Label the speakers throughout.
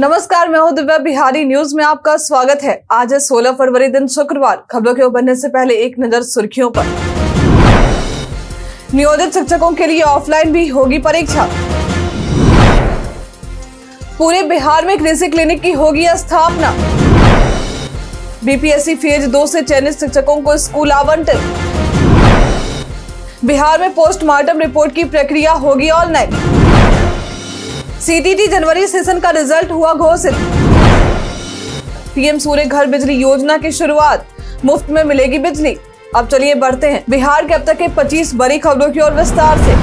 Speaker 1: नमस्कार मैं हूं दिव्या बिहारी न्यूज में आपका स्वागत है आज है 16 फरवरी दिन शुक्रवार खबरों के उभरने से पहले एक नजर सुर्खियों पर नियोजित शिक्षकों के लिए ऑफलाइन भी होगी परीक्षा पूरे बिहार में कृषि क्लिनिक की होगी स्थापना बीपीएससी फेज दो से चयनित शिक्षकों को स्कूल आवंटन बिहार में पोस्टमार्टम रिपोर्ट की प्रक्रिया होगी ऑनलाइन सीटीटी जनवरी सेशन का रिजल्ट हुआ घोषित पीएम सूर्य घर बिजली योजना की शुरुआत मुफ्त में मिलेगी बिजली अब चलिए बढ़ते हैं बिहार के अब तक के 25 बड़ी खबरों की ओर विस्तार से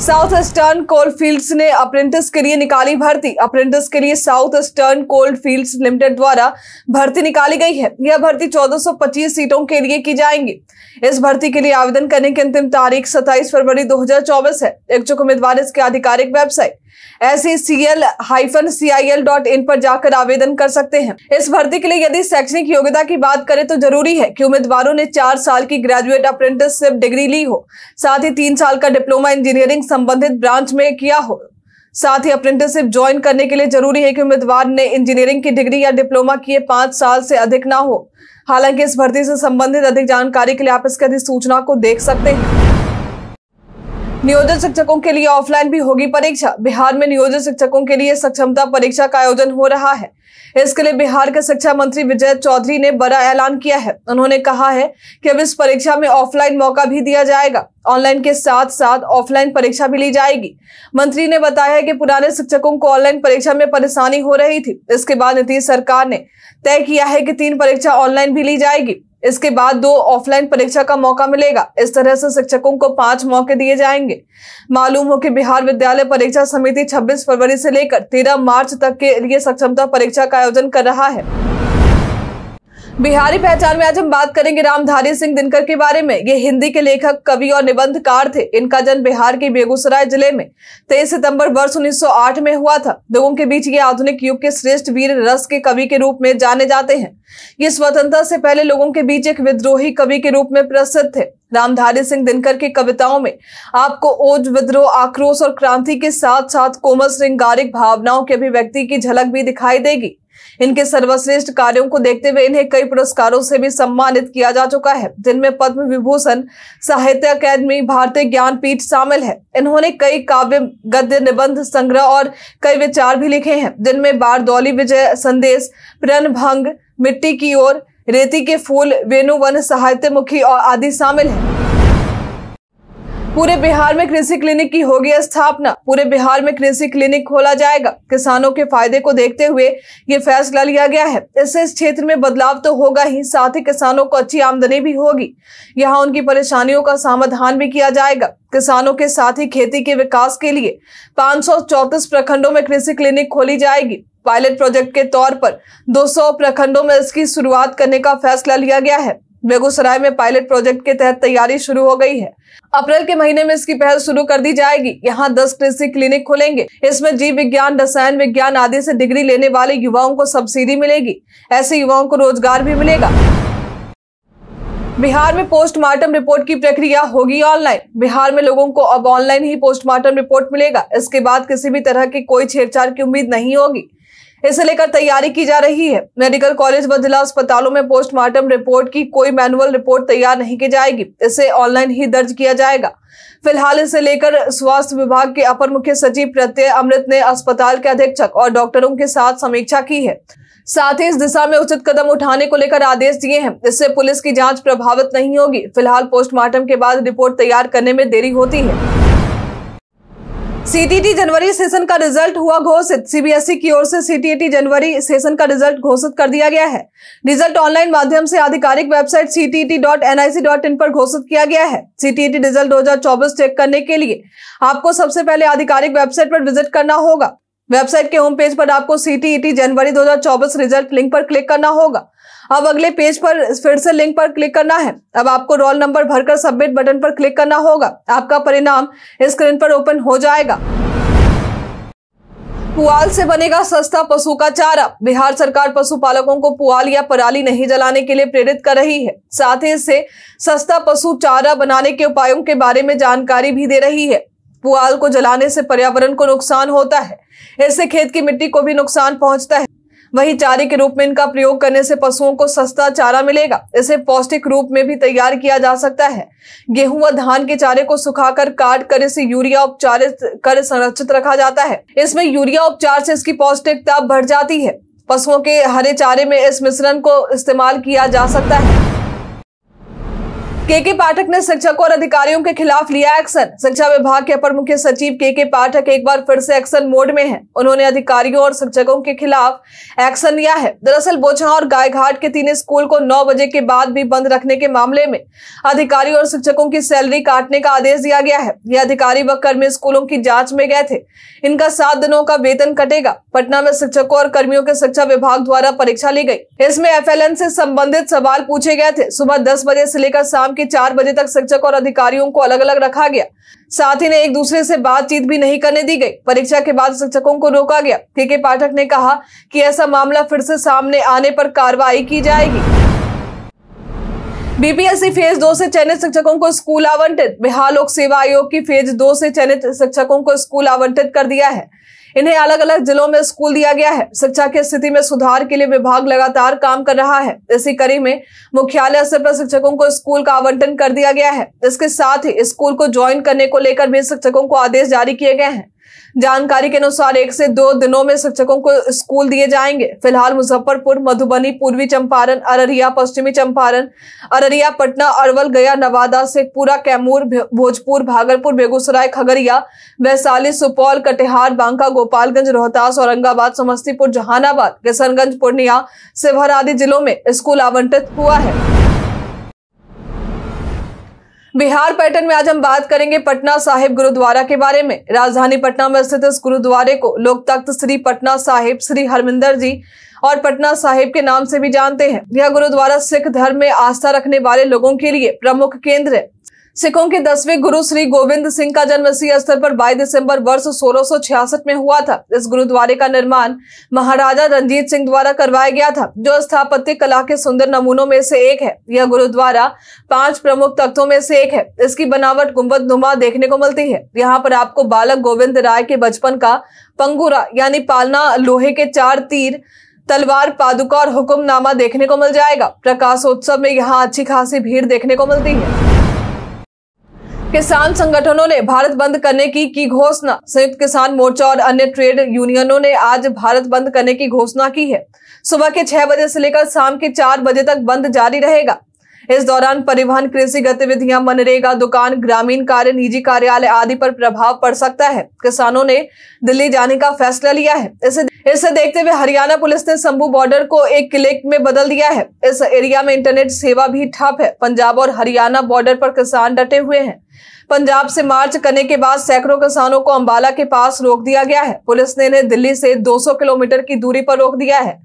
Speaker 1: साउथ ईस्टर्न कोल फील्ड्स ने अप्रेंटिस के लिए निकाली भर्ती अप्रेंटिस के लिए South Eastern coalfields limited द्वारा भर्ती निकाली गई है यह भर्ती 1425 सीटों के लिए की जाएंगी इस भर्ती के लिए आवेदन करने की अंतिम तारीख 27 फरवरी 2024 है इच्छुक उम्मीदवार इसके आधिकारिक website S C L hyphen C I L dot in पर जाकर आवेदन कर सकते हैं इस भर्ती के लिए यदि शैक्षणिक योग्यता की बात करें तो जरूरी है कि उम्मीदवारों ने चार साल की ग्रेजुएट अप्रेंटिसशिप डिग्री ली हो साथ ही तीन साल का डिप्लोमा इंजीनियरिंग संबंधित ब्रांच में किया हो साथ ही अप्रेंटिसशिप ज्वाइन करने के लिए जरूरी है कि उम्मीदवार ने इंजीनियरिंग की डिग्री या डिप्लोमा किए पांच साल से अधिक ना हो हालांकि इस भर्ती से संबंधित अधिक जानकारी के लिए आप इसकी अधिसूचना को देख सकते हैं नियोजन शिक्षकों के लिए ऑफलाइन भी होगी परीक्षा बिहार में नियोजित शिक्षकों के लिए सक्षमता परीक्षा का आयोजन हो रहा है इसके लिए बिहार के शिक्षा मंत्री विजय चौधरी ने बड़ा ऐलान किया है उन्होंने कहा है कि अब इस परीक्षा में ऑफलाइन मौका भी दिया जाएगा ऑनलाइन के साथ साथ ऑफलाइन परीक्षा भी ली जाएगी मंत्री ने बताया कि पुराने शिक्षकों को ऑनलाइन परीक्षा में परेशानी हो रही थी इसके बाद नीतीश सरकार ने तय किया है कि तीन परीक्षा ऑनलाइन भी ली जाएगी इसके बाद दो ऑफलाइन परीक्षा का मौका मिलेगा इस तरह से शिक्षकों को पांच मौके दिए जाएंगे मालूम हो कि बिहार विद्यालय परीक्षा समिति 26 फरवरी से लेकर 13 मार्च तक के लिए सक्षमता परीक्षा का आयोजन कर रहा है बिहारी पहचान में आज हम बात करेंगे रामधारी सिंह दिनकर के बारे में ये हिंदी के लेखक कवि और निबंधकार थे इनका जन्म बिहार के बेगूसराय जिले में तेईस सितंबर वर्ष 1908 में हुआ था लोगों के बीच ये आधुनिक युग के श्रेष्ठ वीर रस के कवि के रूप में जाने जाते हैं ये स्वतंत्रता से पहले लोगों के बीच एक विद्रोही कवि के रूप में प्रसिद्ध थे रामधारी सिंह दिनकर की कविताओं में आपको ओज विद्रोह आक्रोश और क्रांति के साथ साथ कोमल श्रृंगारिक भावनाओं के अभिव्यक्ति की झलक भी दिखाई देगी इनके सर्वश्रेष्ठ कार्यों को देखते हुए इन्हें कई पुरस्कारों से भी सम्मानित किया जा चुका है जिनमें पद्म विभूषण साहित्य अकादमी भारतीय ज्ञानपीठ शामिल है इन्होंने कई काव्य गद्य निबंध संग्रह और कई विचार भी लिखे हैं जिनमें बारदौली विजय संदेश प्रण भंग मिट्टी की ओर रेती के फूल वेणुवन साहित्य और आदि शामिल है पूरे बिहार में कृषि क्लिनिक की होगी स्थापना पूरे बिहार में कृषि क्लिनिक खोला जाएगा किसानों के फायदे को देखते हुए ये फैसला लिया गया है इससे इस क्षेत्र में बदलाव तो होगा ही साथ ही किसानों को अच्छी आमदनी भी होगी यहाँ उनकी परेशानियों का समाधान भी किया जाएगा किसानों के साथ ही खेती के विकास के लिए पाँच प्रखंडों में कृषि क्लिनिक खोली जाएगी पायलट प्रोजेक्ट के तौर पर दो प्रखंडों में इसकी शुरुआत करने का फैसला लिया गया है बेगूसराय में पायलट प्रोजेक्ट के तहत तैयारी शुरू हो गई है अप्रैल के महीने में इसकी पहल शुरू कर दी जाएगी यहाँ दस कृषि क्लिनिक खुलेंगे इसमें जीव विज्ञान रसायन विज्ञान आदि से डिग्री लेने वाले युवाओं को सब्सिडी मिलेगी ऐसे युवाओं को रोजगार भी मिलेगा बिहार में पोस्टमार्टम रिपोर्ट की प्रक्रिया होगी ऑनलाइन बिहार में लोगों को अब ऑनलाइन ही पोस्टमार्टम रिपोर्ट मिलेगा इसके बाद किसी भी तरह की कोई छेड़छाड़ की उम्मीद नहीं होगी इसे लेकर तैयारी की जा रही है मेडिकल कॉलेज व जिला अस्पतालों में पोस्टमार्टम रिपोर्ट की कोई मैनुअल रिपोर्ट तैयार नहीं की जाएगी इसे ऑनलाइन ही दर्ज किया जाएगा फिलहाल इसे लेकर स्वास्थ्य विभाग के अपर मुख्य सचिव प्रत्यय अमृत ने अस्पताल के अधीक्षक और डॉक्टरों के साथ समीक्षा की है साथ ही इस दिशा में उचित कदम उठाने को लेकर आदेश दिए हैं इससे पुलिस की जांच प्रभावित नहीं होगी फिलहाल पोस्टमार्टम के बाद रिपोर्ट तैयार करने में देरी होती है सीटीटी जनवरी सेशन का रिजल्ट हुआ घोषित सीबीएसई की ओर से सीटीटी जनवरी सेशन का रिजल्ट घोषित कर दिया गया है रिजल्ट ऑनलाइन माध्यम से आधिकारिक वेबसाइट ctt.nic.in पर घोषित किया गया है सीटीटी रिजल्ट 2024 चेक करने के लिए आपको सबसे पहले आधिकारिक वेबसाइट पर विजिट करना होगा वेबसाइट के होम पेज पर आपको सीटीईटी जनवरी 2024 रिजल्ट लिंक पर क्लिक करना होगा अब अगले पेज पर फिर से लिंक पर क्लिक करना है अब आपको रोल नंबर भरकर सबमिट बटन पर क्लिक करना होगा आपका परिणाम स्क्रीन पर ओपन हो जाएगा पुआल से बनेगा सस्ता पशु का चारा बिहार सरकार पशुपालकों को पुआल या पराली नहीं जलाने के लिए प्रेरित कर रही है साथ ही इससे सस्ता पशु चारा बनाने के उपायों के बारे में जानकारी भी दे रही है पुआल को जलाने से पर्यावरण को नुकसान होता है इससे खेत की मिट्टी को भी नुकसान पहुंचता है वहीं चारे के रूप में इनका प्रयोग करने से पशुओं को सस्ता चारा मिलेगा इसे पौष्टिक रूप में भी तैयार किया जा सकता है गेहूं व धान के चारे को सुखाकर काट कर इसे यूरिया उपचार कर संरक्षित रखा जाता है इसमें यूरिया उपचार से इसकी पौष्टिकता बढ़ जाती है पशुओं के हरे चारे में इस मिश्रण को इस्तेमाल किया जा सकता है के के पाठक ने शिक्षकों और अधिकारियों के खिलाफ लिया एक्शन शिक्षा विभाग के अपर मुख्य सचिव के के पाठक एक बार फिर से एक्शन मोड में हैं। उन्होंने अधिकारियों और शिक्षकों के खिलाफ एक्शन लिया है दरअसल बोछा और गायघाट के तीन स्कूल को 9 बजे के बाद भी बंद रखने के मामले में अधिकारियों और शिक्षकों की सैलरी काटने का आदेश दिया गया है ये अधिकारी व कर्मी स्कूलों की जाँच में गए थे इनका सात दिनों का वेतन कटेगा पटना में शिक्षकों और कर्मियों के शिक्षा विभाग द्वारा परीक्षा ली गयी इसमें एफ से संबंधित सवाल पूछे गए थे सुबह दस बजे से लेकर शाम के चार बजे तक शिक्षक और अधिकारियों को अलग अलग रखा गया साथ ही ने एक दूसरे से बातचीत भी नहीं करने दी गई परीक्षा के बाद शिक्षकों को रोका गया के के पाठक ने कहा कि ऐसा मामला फिर से सामने आने पर कार्रवाई की जाएगी बीपीएससी फेज दो से चयनित शिक्षकों को स्कूल आवंटित बिहार लोक सेवा आयोग की फेज दो से चयनित शिक्षकों को स्कूल आवंटित कर दिया है इन्हें अलग अलग जिलों में स्कूल दिया गया है शिक्षा की स्थिति में सुधार के लिए विभाग लगातार काम कर रहा है इसी कड़ी में मुख्यालय स्तर पर शिक्षकों को स्कूल का आवंटन कर दिया गया है इसके साथ ही स्कूल को ज्वाइन करने को लेकर भी शिक्षकों को आदेश जारी किए गए हैं जानकारी के अनुसार एक से दो दिनों में शिक्षकों को स्कूल दिए जाएंगे फिलहाल मुजफ्फरपुर मधुबनी पूर्वी चंपारण अररिया पश्चिमी चंपारण अररिया पटना अरवल गया नवादा शेखपुरा कैमूर भोजपुर भागलपुर बेगूसराय खगड़िया वैशाली सुपौल कटिहार बांका गोपालगंज रोहतास औरंगाबाद समस्तीपुर जहानाबाद किशनगंज पूर्णिया शिवहर आदि जिलों में स्कूल आवंटित हुआ है बिहार पैटर्न में आज हम बात करेंगे पटना साहिब गुरुद्वारा के बारे में राजधानी पटना में स्थित इस गुरुद्वारे को लोग तख्त श्री पटना साहिब श्री हरमिंदर जी और पटना साहिब के नाम से भी जानते हैं यह गुरुद्वारा सिख धर्म में आस्था रखने वाले लोगों के लिए प्रमुख केंद्र है सिखों के दसवें गुरु श्री गोविंद सिंह का जन्म इसी स्थल पर 22 दिसंबर वर्ष 1666 में हुआ था इस गुरुद्वारे का निर्माण महाराजा रंजीत सिंह द्वारा करवाया गया था जो स्थापत्य कला के सुंदर नमूनों में से एक है यह गुरुद्वारा पांच प्रमुख तख्तों में से एक है इसकी बनावट गुम्बद नुमा देखने को मिलती है यहाँ पर आपको बालक गोविंद राय के बचपन का पंगुरा यानी पालना लोहे के चार तीर तलवार पादुका और हुक्मनामा देखने को मिल जाएगा प्रकाशोत्सव में यहाँ अच्छी खासी भीड़ देखने को मिलती है किसान संगठनों ने भारत बंद करने की की घोषणा संयुक्त किसान मोर्चा और अन्य ट्रेड यूनियनों ने आज भारत बंद करने की घोषणा की है सुबह के छह बजे से लेकर शाम के चार बजे तक बंद जारी रहेगा इस दौरान परिवहन कृषि गतिविधियां मनरेगा दुकान ग्रामीण कार्य निजी कार्यालय आदि पर प्रभाव पड़ सकता है किसानों ने दिल्ली जाने का फैसला लिया है इसे इसे देखते हुए हरियाणा पुलिस ने शंभू बॉर्डर को एक किले में बदल दिया है इस एरिया में इंटरनेट सेवा भी ठप है पंजाब और हरियाणा बॉर्डर पर किसान डटे हुए हैं पंजाब से मार्च करने के बाद सैकड़ों किसानों को अंबाला के पास रोक दिया गया है पुलिस ने इन्हें दिल्ली से 200 किलोमीटर की दूरी पर रोक दिया है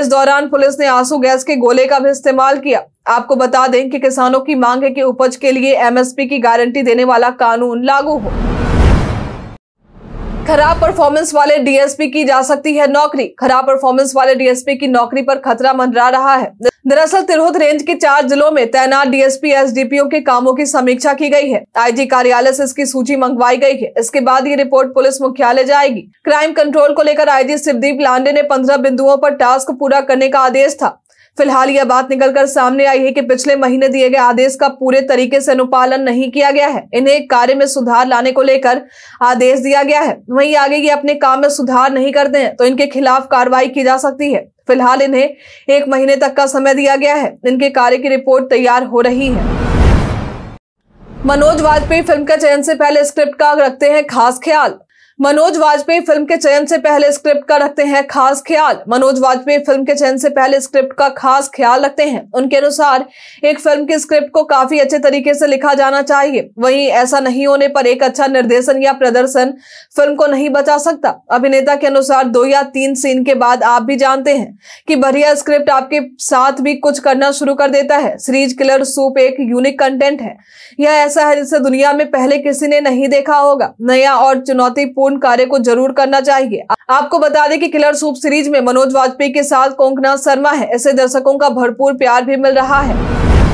Speaker 1: इस दौरान पुलिस ने आंसू गैस के गोले का भी इस्तेमाल किया आपको बता दें कि किसानों की मांग है कि उपज के लिए एमएसपी की गारंटी देने वाला कानून लागू हो खराब परफॉर्मेंस वाले डीएसपी की जा सकती है नौकरी खराब परफॉर्मेंस वाले डीएसपी की नौकरी पर खतरा मंडरा रहा है दरअसल तिरहुत रेंज के चार जिलों में तैनात डीएसपी एसडीपीओ के कामों की समीक्षा की गई है आईजी कार्यालय से इसकी सूची मंगवाई गई है इसके बाद ये रिपोर्ट पुलिस मुख्यालय जाएगी क्राइम कंट्रोल को लेकर आईजी शिवदीप लांडे ने पंद्रह बिंदुओं पर टास्क पूरा करने का आदेश था फिलहाल यह बात निकलकर सामने आई है कि पिछले महीने दिए गए आदेश का पूरे तरीके से अनुपालन नहीं किया गया है इन्हें कार्य में सुधार लाने को लेकर आदेश दिया गया है वहीं आगे ये अपने काम में सुधार नहीं करते हैं तो इनके खिलाफ कार्रवाई की जा सकती है फिलहाल इन्हें एक महीने तक का समय दिया गया है इनके कार्य की रिपोर्ट तैयार हो रही है मनोज वाजपेयी फिल्म के चयन से पहले स्क्रिप्ट का रखते हैं खास ख्याल मनोज वाजपेयी फिल्म के चयन से पहले स्क्रिप्ट का रखते हैं खास ख्याल मनोज वाजपेयी फिल्म के चयन से पहले स्क्रिप्ट का खास ख्याल रखते हैं उनके अनुसार एक फिल्म की स्क्रिप्ट को काफी अच्छे तरीके से लिखा जाना चाहिए वहीं ऐसा नहीं होने पर एक अच्छा निर्देशन या प्रदर्शन फिल्म को नहीं बचा सकता अभिनेता के अनुसार दो या तीन सीन के बाद आप भी जानते हैं कि बढ़िया स्क्रिप्ट आपके साथ भी कुछ करना शुरू कर देता है सीरीज किलर सूप एक यूनिक कंटेंट है यह ऐसा है जिसे दुनिया में पहले किसी ने नहीं देखा होगा नया और चुनौतीपूर्ण महत्वपूर्ण कार्य को जरूर करना चाहिए आपको बता दें कि किलर सूप सीरीज में मनोज वाजपेयी के साथ कोंकना शर्मा है ऐसे दर्शकों का भरपूर प्यार भी मिल रहा है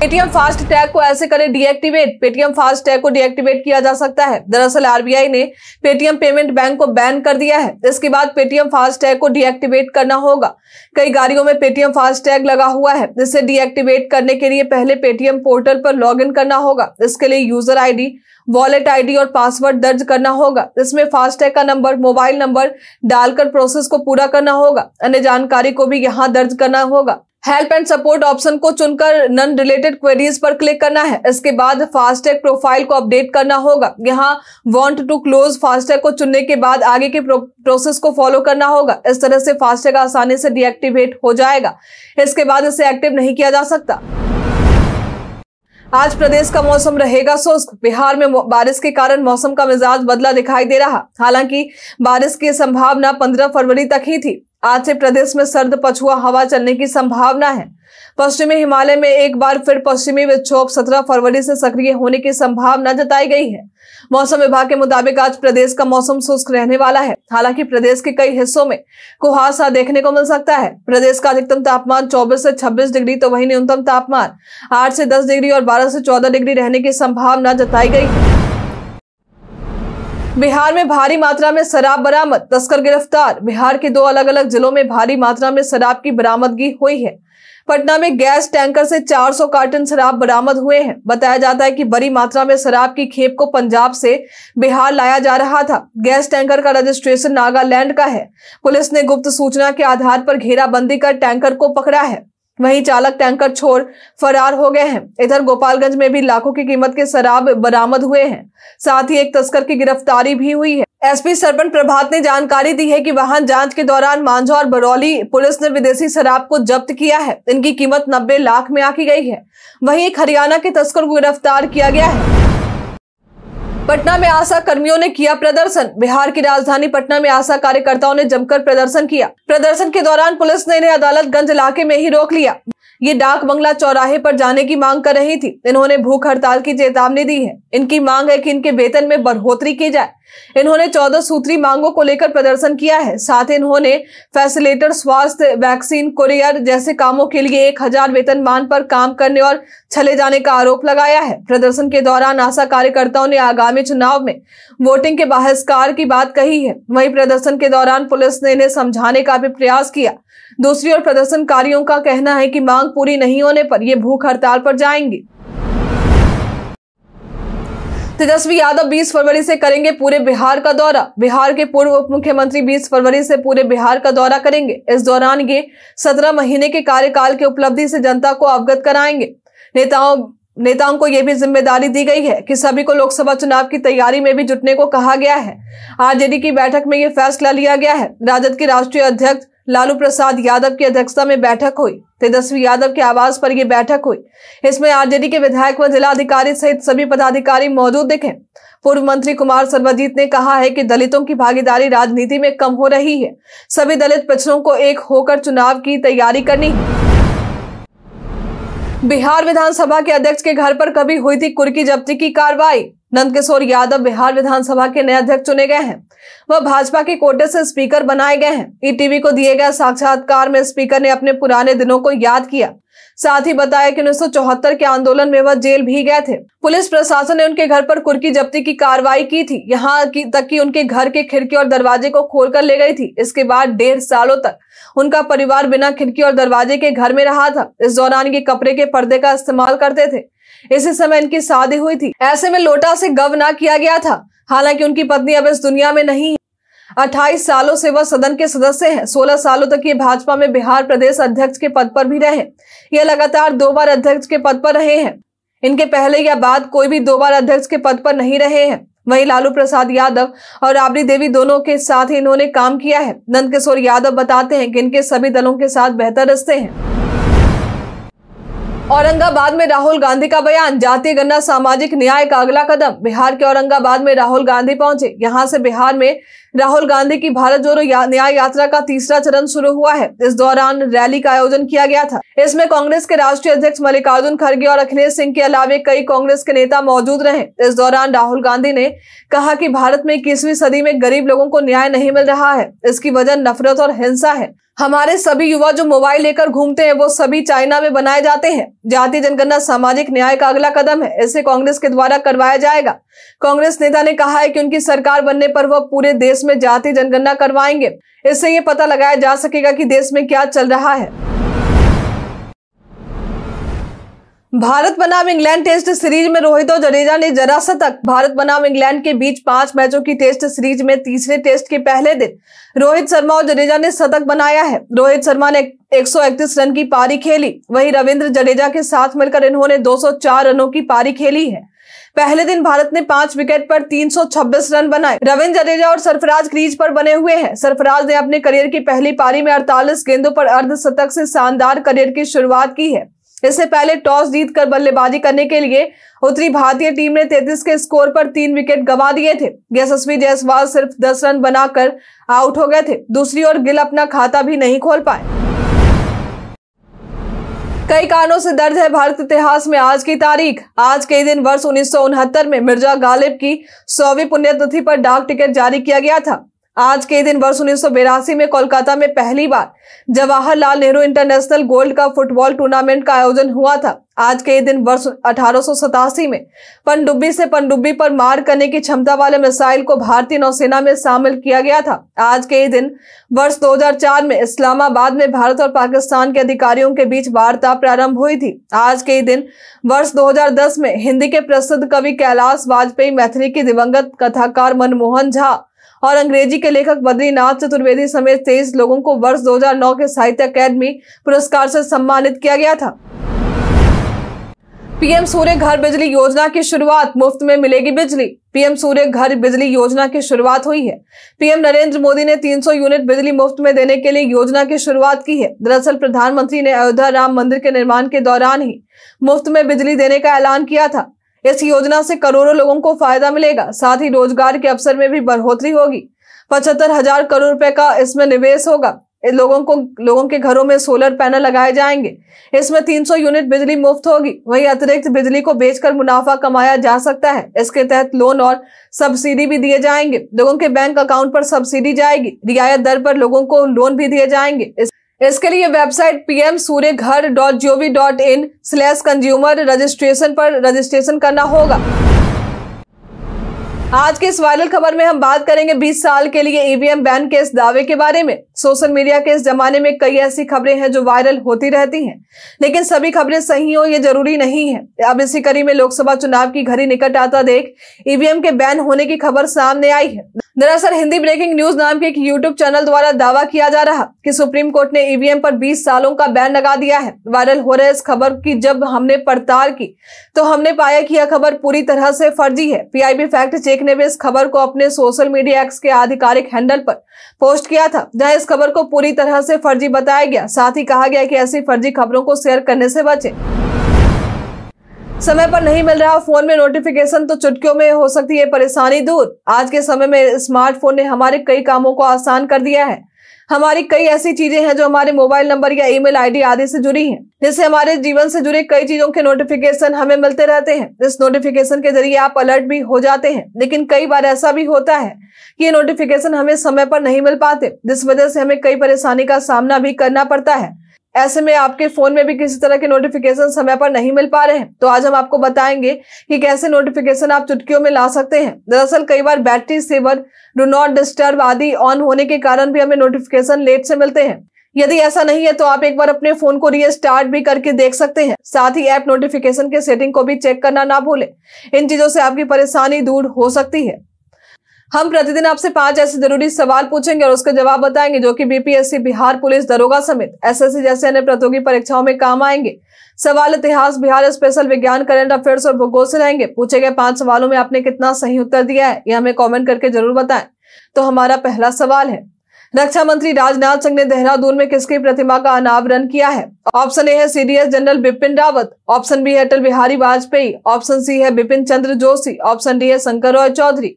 Speaker 1: पेटीएम फास्ट टैग को ऐसे करें डीएक्टिवेट पेटीएम फास्ट टैग को डीएक्टिवेट किया जा सकता है दरअसल आरबीआई ने पेटीएम पेमेंट बैंक को बैन कर दिया है इसके बाद पेटीएम फास्ट टैग को डीएक्टिवेट करना होगा कई गाड़ियों में पेटीएम फास्ट टैग लगा हुआ है इसे डीएक्टिवेट करने के लिए पहले पेटीएम पोर्टल पर लॉग करना होगा इसके लिए यूजर आई वॉलेट आईडी और पासवर्ड दर्ज करना होगा इसमें फास्टैग का नंबर मोबाइल नंबर डालकर प्रोसेस को पूरा करना होगा अन्य जानकारी को भी यहां दर्ज करना होगा हेल्प एंड सपोर्ट ऑप्शन को चुनकर नन रिलेटेड क्वेरीज पर क्लिक करना है इसके बाद फास्टैग प्रोफाइल को अपडेट करना होगा यहाँ वांट टू क्लोज फास्टैग को चुनने के बाद आगे के प्रोसेस को फॉलो करना होगा इस तरह से फास्टैग आसानी से डीएक्टिवेट हो जाएगा इसके बाद इसे एक्टिव नहीं किया जा सकता आज प्रदेश का मौसम रहेगा शुष्क बिहार में बारिश के कारण मौसम का मिजाज बदला दिखाई दे रहा हालांकि बारिश की संभावना 15 फरवरी तक ही थी आज से प्रदेश में सर्द पछुआ हवा चलने की संभावना है पश्चिमी हिमालय में एक बार फिर पश्चिमी विक्षोभ सत्रह फरवरी से सक्रिय होने की संभावना जताई गई है मौसम विभाग के मुताबिक आज प्रदेश का मौसम शुष्क रहने वाला है हालांकि प्रदेश के कई हिस्सों में कुहासा देखने को मिल सकता है प्रदेश का अधिकतम तापमान 24 से 26 डिग्री तो वहीं न्यूनतम तापमान 8 से 10 डिग्री और 12 से 14 डिग्री रहने की संभावना जताई गई है बिहार में भारी मात्रा में शराब बरामद तस्कर गिरफ्तार बिहार के दो अलग अलग जिलों में भारी मात्रा में शराब की बरामदगी हुई है पटना में गैस टैंकर से 400 कार्टन शराब बरामद हुए हैं बताया जाता है कि बड़ी मात्रा में शराब की खेप को पंजाब से बिहार लाया जा रहा था गैस टैंकर का रजिस्ट्रेशन नागालैंड का है पुलिस ने गुप्त सूचना के आधार पर घेराबंदी कर टैंकर को पकड़ा है वहीं चालक टैंकर छोड़ फरार हो गए हैं इधर गोपालगंज में भी लाखों की कीमत के शराब बरामद हुए हैं साथ ही एक तस्कर की गिरफ्तारी भी हुई है एसपी सरपंच प्रभात ने जानकारी दी है कि वाहन जांच के दौरान मांझा और बरौली पुलिस ने विदेशी शराब को जब्त किया है इनकी कीमत नब्बे लाख में आकी गई है वहीं एक हरियाणा के तस्कर को गिरफ्तार किया गया है पटना में आशा कर्मियों ने किया प्रदर्शन बिहार की राजधानी पटना में आशा कार्यकर्ताओं ने जमकर प्रदर्शन किया प्रदर्शन के दौरान पुलिस ने इन्हें अदालतगंज इलाके में ही रोक लिया ये डाक बंगला चौराहे पर जाने की मांग कर रही थी इन्होंने भूख हड़ताल की चेतावनी दी है इनकी मांग है कि इनके वेतन में बढ़ोतरी की जाए इन्होंने चौदह सूत्री मांगों को लेकर प्रदर्शन किया है साथ ही इन्होंने फैसिलेटर स्वास्थ्य वैक्सीन कोरियर जैसे कामों के लिए एक हजार वेतन मान पर काम करने और छले जाने का आरोप लगाया है प्रदर्शन के दौरान आशा कार्यकर्ताओं ने आगामी चुनाव में वोटिंग के बहिष्कार की बात कही है वही प्रदर्शन के दौरान पुलिस ने इन्हें समझाने का भी प्रयास किया दूसरी ओर प्रदर्शनकारियों का कहना है की मांग मांग पूरी नहीं होने पर ये भूख हड़ताल पर जाएंगे तेजस्वी यादव 20 फरवरी से करेंगे पूरे बिहार का दौरा बिहार के पूर्व उप मुख्यमंत्री बीस फरवरी से पूरे बिहार का दौरा करेंगे इस दौरान ये 17 महीने के कार्यकाल के उपलब्धि से जनता को अवगत कराएंगे नेताओं नेताओं को यह भी जिम्मेदारी दी गई है कि सभी को लोकसभा चुनाव की तैयारी में भी जुटने को कहा गया है आरजेडी की बैठक में यह फैसला लिया गया है राजद के राष्ट्रीय अध्यक्ष लालू प्रसाद यादव की अध्यक्षता में बैठक हुई तेजस्वी यादव के आवास पर यह बैठक हुई इसमें आरजेडी के विधायक व जिलाधिकारी सहित सभी पदाधिकारी मौजूद दिखे पूर्व मंत्री कुमार सर्वजीत ने कहा है कि दलितों की भागीदारी राजनीति में कम हो रही है सभी दलित पिछड़ों को एक होकर चुनाव की तैयारी करनी है बिहार विधानसभा के अध्यक्ष के घर पर कभी हुई थी कुर्की जब्ती की कार्रवाई नंदकिशोर यादव बिहार विधानसभा के नए अध्यक्ष चुने गए हैं वह भाजपा के कोटे से स्पीकर बनाए गए हैं ईटीवी e को दिए गए साक्षात्कार में स्पीकर ने अपने पुराने दिनों को याद किया साथ ही बताया कि उन्नीस के आंदोलन में वह जेल भी गए थे पुलिस प्रशासन ने उनके घर पर कुर्की जब्ती की कार्रवाई की थी यहाँ तक कि उनके घर के खिड़की और दरवाजे को खोलकर ले गई थी इसके बाद डेढ़ सालों तक उनका परिवार बिना खिड़की और दरवाजे के घर में रहा था इस दौरान ये कपड़े के पर्दे का इस्तेमाल करते थे इसी समय इनकी शादी हुई थी ऐसे में लोटा से गव ना किया गया था हालांकि उनकी पत्नी अब इस दुनिया में नहीं अट्ठाईस सालों से वह सदन के सदस्य हैं। सोलह सालों तक ये भाजपा में बिहार प्रदेश अध्यक्ष के पद पर भी रहे ये लगातार दो बार अध्यक्ष के पद पर रहे हैं इनके पहले या बाद कोई भी दो बार अध्यक्ष के पद पर नहीं रहे हैं वहीं लालू प्रसाद यादव और राबड़ी देवी दोनों के साथ इन्होंने काम किया है नंदकिशोर यादव बताते हैं कि इनके सभी दलों के साथ बेहतर रस्ते हैं औरंगाबाद में राहुल गांधी का बयान जातीय गन्ना सामाजिक न्याय का अगला कदम बिहार के औरंगाबाद में राहुल गांधी पहुंचे यहां से बिहार में राहुल गांधी की भारत जोड़ो या, न्याय यात्रा का तीसरा चरण शुरू हुआ है इस दौरान रैली का आयोजन किया गया था इसमें कांग्रेस के राष्ट्रीय अध्यक्ष मल्लिकार्जुन खड़गे और अखिलेश सिंह के अलावे कई कांग्रेस के नेता मौजूद रहे इस दौरान राहुल गांधी ने कहा की भारत में इक्कीसवीं सदी में गरीब लोगों को न्याय नहीं मिल रहा है इसकी वजह नफरत और हिंसा है हमारे सभी युवा जो मोबाइल लेकर घूमते हैं वो सभी चाइना में बनाए जाते हैं जातीय जनगणना सामाजिक न्याय का अगला कदम है इसे कांग्रेस के द्वारा करवाया जाएगा कांग्रेस नेता ने कहा है कि उनकी सरकार बनने पर वह पूरे देश में जातीय जनगणना करवाएंगे इससे ये पता लगाया जा सकेगा कि देश में क्या चल रहा है भारत बनाम इंग्लैंड टेस्ट सीरीज में रोहित और जडेजा ने जरा शतक भारत बनाम इंग्लैंड के बीच पांच मैचों की टेस्ट सीरीज में तीसरे टेस्ट के पहले दिन रोहित शर्मा और जडेजा ने शतक बनाया है रोहित शर्मा ने 131 रन की पारी खेली वहीं रविंद्र जडेजा के साथ मिलकर इन्होंने 204 रनों की पारी खेली है पहले दिन भारत ने पांच विकेट पर 326 रन बनाए रविंद्र जडेजा और सरफराज क्रीज पर बने हुए हैं सरफराज ने अपने करियर की पहली पारी में 48 गेंदों पर अर्धशतक से शानदार करियर की शुरुआत की है इससे पहले टॉस जीतकर बल्लेबाजी करने के लिए उत्तरी भारतीय टीम ने 33 के स्कोर पर तीन विकेट गंवा दिए थे यशस्वी जायसवाल सिर्फ 10 रन बनाकर आउट हो गए थे दूसरी ओर गिल अपना खाता भी नहीं खोल पाए कई कारणों से दर्ज है भारत इतिहास में आज की तारीख आज के दिन वर्ष उन्नीस में मिर्जा गालिब की सौवीं पुण्यतिथि पर डाक टिकट जारी किया गया था आज के दिन वर्ष उन्नीस में कोलकाता में पहली बार Jawaharlal Nehru international gold cup football tournament का आयोजन हुआ था आज के दिन वर्ष अठारह में पनडुब्बी से पनडुब्बी पर मार करने की क्षमता वाले मिसाइल को भारतीय नौसेना में शामिल किया गया था आज के दिन वर्ष 2004 में इस्लामाबाद में भारत और पाकिस्तान के अधिकारियों के बीच वार्ता प्रारंभ हुई थी आज के दिन वर्ष 2010 में हिंदी के प्रसिद्ध कवि कैलाश वाजपेयी मैथिली की दिवंगत कथाकार मनमोहन झा और अंग्रेजी के लेखक बद्रीनाथ चतुर्वेदी समेत तेईस लोगों को वर्ष 2009 के साहित्य अकेदमी पुरस्कार से सम्मानित किया गया था पीएम सूर्य घर बिजली योजना की शुरुआत मुफ्त में मिलेगी बिजली पीएम सूर्य घर बिजली योजना की शुरुआत हुई है पीएम नरेंद्र मोदी ने 300 यूनिट बिजली मुफ्त में देने के लिए योजना की शुरुआत की है दरअसल प्रधानमंत्री ने अयोध्या राम मंदिर के निर्माण के दौरान ही मुफ्त में बिजली देने का ऐलान किया था इस योजना से करोड़ों लोगों को फायदा मिलेगा साथ ही रोजगार के अवसर में भी बढ़ोतरी होगी पचहत्तर हजार करोड़ रुपए का इसमें निवेश होगा लोगों को लोगों के घरों में सोलर पैनल लगाए जाएंगे इसमें 300 यूनिट बिजली मुफ्त होगी वहीं अतिरिक्त बिजली को बेचकर मुनाफा कमाया जा सकता है इसके तहत लोन और सब्सिडी भी दिए जाएंगे लोगों के बैंक अकाउंट पर सब्सिडी जाएगी रियायत दर पर लोगों को लोन भी दिए जाएंगे इस इसके लिए website PM Surya Ghar dot G O V dot in slash consumer registration पर रजिस्ट्रेशन करना होगा आज के इस वायरल खबर में हम बात करेंगे 20 साल के लिए ईवीएम बैन के इस दावे के बारे में सोशल मीडिया के इस जमाने में कई ऐसी खबरें हैं जो वायरल होती रहती हैं लेकिन सभी खबरें सही हो ये जरूरी नहीं है अब इसी कड़ी में लोकसभा चुनाव की घड़ी निकट आता देख ईवीएम e के बैन होने की खबर सामने आई है दरअसल हिंदी ब्रेकिंग न्यूज नाम के एक यूट्यूब चैनल द्वारा दावा किया जा रहा कि सुप्रीम कोर्ट ने ईवीएम पर 20 सालों का बैन लगा दिया है वायरल हो रहे इस खबर की जब हमने पड़ताल की तो हमने पाया कि यह खबर पूरी तरह से फर्जी है पीआईबी फैक्ट चेक ने भी इस खबर को अपने सोशल मीडिया एक्स के आधिकारिक हैंडल पर पोस्ट किया था जहां इस खबर को पूरी तरह से फर्जी बताया गया साथ ही कहा गया कि ऐसी फर्जी खबरों को शेयर करने से बचें समय पर नहीं मिल रहा फोन में नोटिफिकेशन तो चुटकियों में हो सकती है परेशानी दूर आज के समय में स्मार्टफोन ने हमारे कई कामों को आसान कर दिया है हमारी कई ऐसी चीजें हैं जो हमारे मोबाइल नंबर या ईमेल आईडी आदि से जुड़ी हैं जिससे हमारे जीवन से जुड़े कई चीजों के नोटिफिकेशन हमें मिलते रहते हैं इस नोटिफिकेशन के जरिए आप अलर्ट भी हो जाते हैं लेकिन कई बार ऐसा भी होता है कि ये नोटिफिकेशन हमें समय पर नहीं मिल पाते जिस वजह से हमें कई परेशानी का सामना भी करना पड़ता है ऐसे में आपके फोन में भी किसी तरह के नोटिफिकेशन समय पर नहीं मिल पा रहे हैं तो आज हम आपको बताएंगे कि कैसे नोटिफिकेशन आप चुटकियों में ला सकते हैं दरअसल कई बार battery saver do not disturb आदि ऑन होने के कारण भी हमें नोटिफिकेशन लेट से मिलते हैं यदि ऐसा नहीं है तो आप एक बार अपने फोन को रीस्टार्ट भी करके देख सकते हैं साथ ही ऐप नोटिफिकेशन के सेटिंग को भी चेक करना ना भूलें इन चीजों से आपकी परेशानी दूर हो सकती है हम प्रतिदिन आपसे पांच ऐसे जरूरी सवाल पूछेंगे और उसका जवाब बताएंगे जो कि बीपीएससी बिहार पुलिस दरोगा समेत एसएससी जैसे अन्य प्रतियोगी परीक्षाओं में काम आएंगे सवाल इतिहास बिहार स्पेशल विज्ञान करंट अफेयर्स और भूगोल से रहेंगे पूछे गए पांच सवालों में आपने कितना सही उत्तर दिया है ये हमें कॉमेंट करके जरूर बताएं तो हमारा पहला सवाल है रक्षा मंत्री राजनाथ सिंह ने देहरादून में किसकी प्रतिमा का अनावरण किया है ऑप्शन ए है CDS general Bipin Rawat option B है अटल बिहारी वाजपेयी ऑप्शन सी है बिपिन चंद्र जोशी ऑप्शन डी है शंकर रॉय चौधरी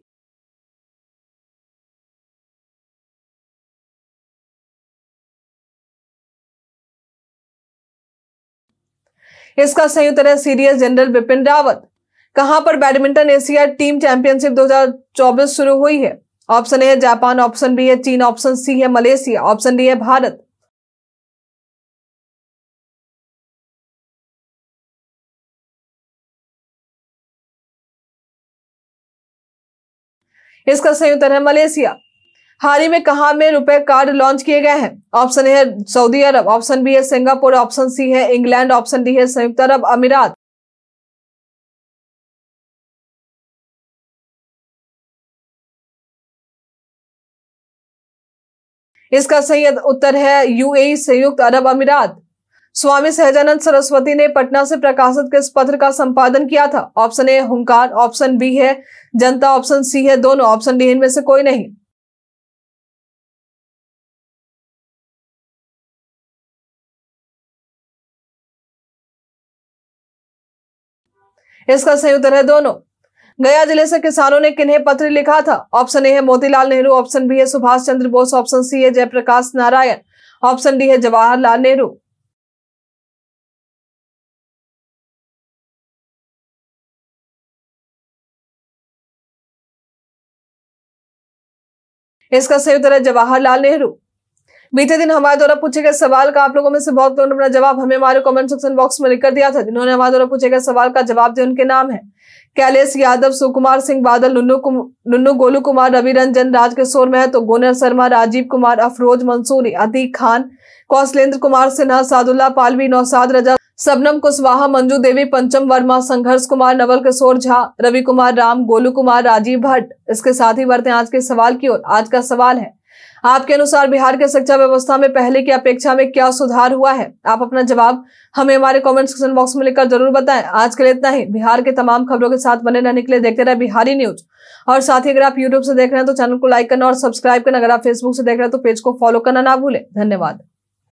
Speaker 1: इसका संयुक्त है सीरियस जनरल बिपिन रावत कहां पर बैडमिंटन एशिया टीम चैंपियनशिप 2024 शुरू हुई है ऑप्शन ए है जापान ऑप्शन बी है चीन ऑप्शन सी है मलेशिया ऑप्शन डी है भारत इसका सही उत्तर है मलेशिया हाल ही में कहा में रुपए कार्ड लॉन्च किए गए हैं ऑप्शन है सऊदी अरब ऑप्शन बी है सिंगापुर ऑप्शन सी है इंग्लैंड ऑप्शन डी है संयुक्त अरब अमीरात इसका सही उत्तर है यूएई संयुक्त अरब अमीरात स्वामी सहजानंद सरस्वती ने पटना से प्रकाशित किस पत्र का संपादन किया था ऑप्शन ए हुंकार ऑप्शन बी है जनता ऑप्शन सी है दोनों ऑप्शन डी इनमें से कोई नहीं इसका उत्तर है दोनों गया जिले से किसानों ने किन्हें पत्र लिखा था ऑप्शन ए है मोतीलाल नेहरू ऑप्शन बी है सुभाष चंद्र बोस ऑप्शन सी है जयप्रकाश नारायण ऑप्शन डी है जवाहरलाल नेहरू इसका सही उत्तर है जवाहरलाल नेहरू बीते दिन हमारे द्वारा पूछे गए सवाल का आप लोगों में से बहुत लोगों ने अपना जवाब हमें हमारे कमेंट सेक्शन बॉक्स में लिखकर दिया था जिन्होंने हमारे द्वारा पूछे गए सवाल का जवाब दिया उनके नाम है कैलेश यादव सुकुमार सिंह बादल नुन्नू नुन्नू गोलू कुमार रवि रंजन राजकिशोर महतो गोनर शर्मा राजीव कुमार अफरोज मंसूरी अतीक खान कौशलेंद्र कुमार सिन्हा सादुल्ला पालवी नौसाद रजा सबनम कुशवाहा मंजू देवी पंचम वर्मा संघर्ष कुमार नवल किशोर झा रवि कुमार राम गोलू कुमार राजीव भट्ट इसके साथ ही बढ़ते हैं आज के सवाल की ओर आज का सवाल है आपके अनुसार बिहार के शिक्षा व्यवस्था में पहले की अपेक्षा में क्या सुधार हुआ है आप अपना जवाब हमें हमारे कमेंट सेक्शन बॉक्स में लिखकर जरूर बताएं आज के लिए इतना ही बिहार के तमाम खबरों के साथ बने रहने के लिए देखते रहे बिहारी न्यूज और साथ ही अगर आप यूट्यूब से देख रहे हैं तो चैनल को लाइक करना और सब्सक्राइब करना अगर आप फेसबुक से देख रहे हैं तो पेज को फॉलो करना ना भूलें धन्यवाद